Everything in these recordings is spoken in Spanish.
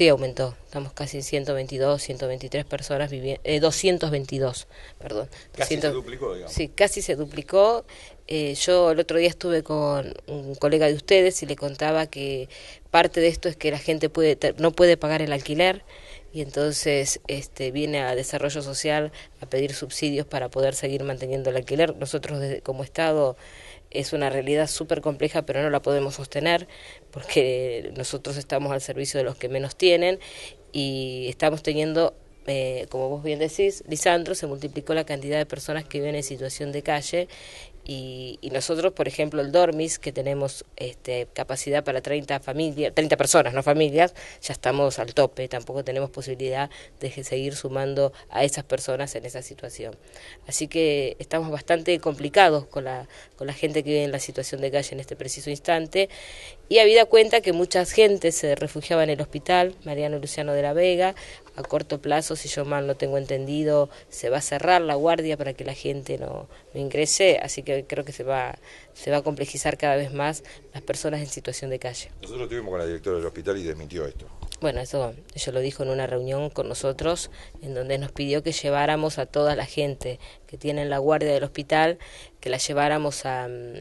sí aumentó. Estamos casi en 122, 123 personas viviendo, eh, 222, perdón. Casi se duplicó, digamos. Sí, casi se duplicó. Eh, yo el otro día estuve con un colega de ustedes y le contaba que parte de esto es que la gente puede, no puede pagar el alquiler y entonces este, viene a desarrollo social a pedir subsidios para poder seguir manteniendo el alquiler. Nosotros como Estado es una realidad súper compleja, pero no la podemos sostener porque nosotros estamos al servicio de los que menos tienen y estamos teniendo, eh, como vos bien decís, Lisandro, se multiplicó la cantidad de personas que viven en situación de calle y, nosotros, por ejemplo, el Dormis, que tenemos este, capacidad para 30, familias, 30 personas, no familias, ya estamos al tope, tampoco tenemos posibilidad de seguir sumando a esas personas en esa situación. Así que estamos bastante complicados con la, gente que vive en la situación de calle en este preciso instante. Y habida cuenta que mucha gente se refugiaba en el hospital, Mariano Luciano de la Vega, a corto plazo, si yo mal no tengo entendido, se va a cerrar la guardia para que la gente no, no ingrese, así que creo que se va, se va a complejizar cada vez más las personas en situación de calle. Nosotros estuvimos con la directora del hospital y desmintió esto. Bueno, eso ella lo dijo en una reunión con nosotros, en donde nos pidió que lleváramos a toda la gente que tiene en la guardia del hospital, que la lleváramos a, mm,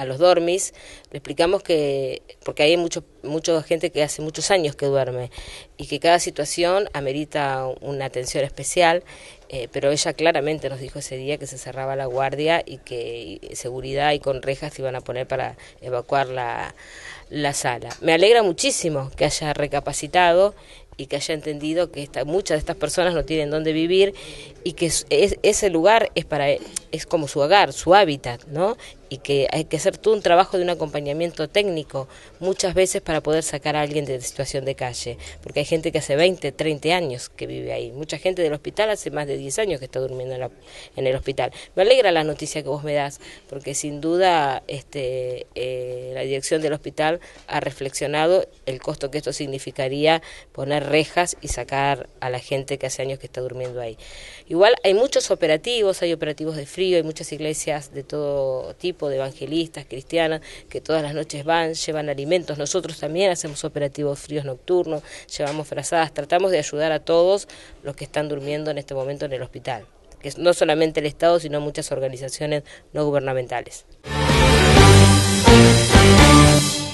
a los dormis, le explicamos que, porque hay mucho, mucha gente que hace muchos años que duerme y que cada situación amerita una atención especial, eh, pero ella claramente nos dijo ese día que se cerraba la guardia y que seguridad y con rejas se iban a poner para evacuar la, la sala. Me alegra muchísimo que haya recapacitado y que haya entendido que muchas de estas personas no tienen dónde vivir y que ese lugar es para es como su hogar, su hábitat, ¿no? Y que hay que hacer todo un trabajo de un acompañamiento técnico muchas veces para poder sacar a alguien de la situación de calle, porque hay gente que hace 20, 30 años que vive ahí, mucha gente del hospital hace más de 10 años que está durmiendo en, el hospital. Me alegra la noticia que vos me das, porque sin duda este, eh, la dirección del hospital ha reflexionado el costo que esto significaría poner rejas y sacar a la gente que hace años que está durmiendo ahí. Igual hay muchos operativos, hay operativos de frío, hay muchas iglesias de todo tipo, de evangelistas, cristianas, que todas las noches van, llevan alimentos. Nosotros también hacemos operativos fríos nocturnos, llevamos frazadas, tratamos de ayudar a todos los que están durmiendo en este momento en el hospital, que es no solamente el Estado, sino muchas organizaciones no gubernamentales.